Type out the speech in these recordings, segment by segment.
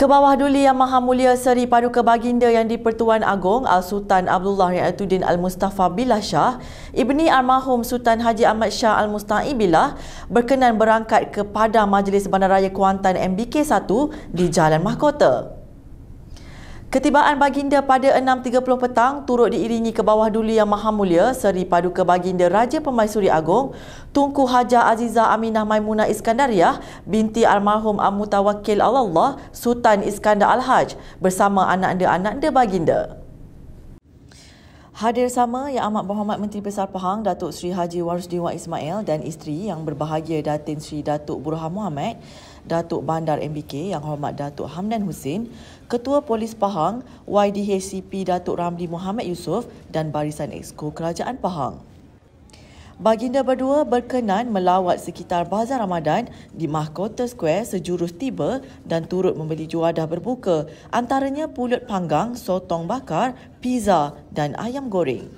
Ke bawah duli Yang Maha Mulia Seri Paduka Baginda Yang di-Pertuan Agong Al-Sultan Abdullah Riyatuddin Al-Mustafa Billah Shah, Ibni Armahum Sultan Haji Ahmad Shah Al-Musta'i Billah berkenan berangkat kepada Majlis Bandaraya Kuantan MBK 1 di Jalan Mahkota. Ketibaan baginda pada 6.30 petang turut diiringi ke bawah duli yang maha mulia Seri Paduka Baginda Raja Pemaisuri Agong Tunku Haja Aziza Aminah Maimunah Iskandariah binti almarhum Amu Tawakil Allah Sultan Iskandar Al-Hajj bersama anak-anak baginda. Hadir sama Yang Amat Berhormat Menteri Besar Pahang Datuk Seri Haji Warsdi Wan Ismail dan isteri yang berbahagia Datin Seri Datuk Burhan Muhammad, Datuk Bandar MBK Yang Hormat Datuk Hamdan Husin, Ketua Polis Pahang YDHCP Datuk Ramli Muhammad Yusof dan Barisan Exko Kerajaan Pahang. Baginda berdua berkenan melawat sekitar Bazar Ramadan di Mahkota Square sejurus tiba dan turut membeli juadah berbuka antaranya pulut panggang, sotong bakar, pizza dan ayam goreng.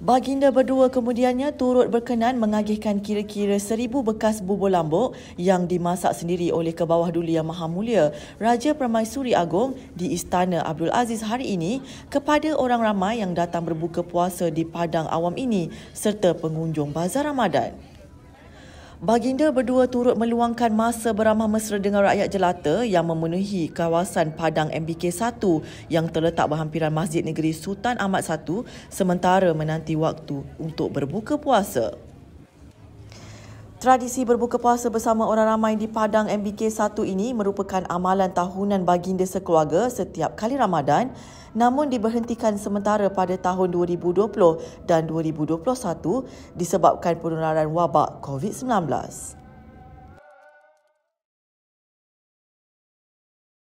Baginda berdua kemudiannya turut berkenan mengagihkan kira-kira seribu bekas bubur lambuk yang dimasak sendiri oleh kebawah duli yang maha mulia Raja Permaisuri Agong di Istana Abdul Aziz hari ini kepada orang ramai yang datang berbuka puasa di Padang Awam ini serta pengunjung Bazar Ramadan. Baginda berdua turut meluangkan masa beramah mesra dengan rakyat jelata yang memenuhi kawasan Padang MBK 1 yang terletak berhampiran Masjid Negeri Sultan Ahmad I sementara menanti waktu untuk berbuka puasa. Tradisi berbuka puasa bersama orang ramai di Padang MBK 1 ini merupakan amalan tahunan baginda sekeluarga setiap kali Ramadan namun diberhentikan sementara pada tahun 2020 dan 2021 disebabkan penularan wabak COVID-19.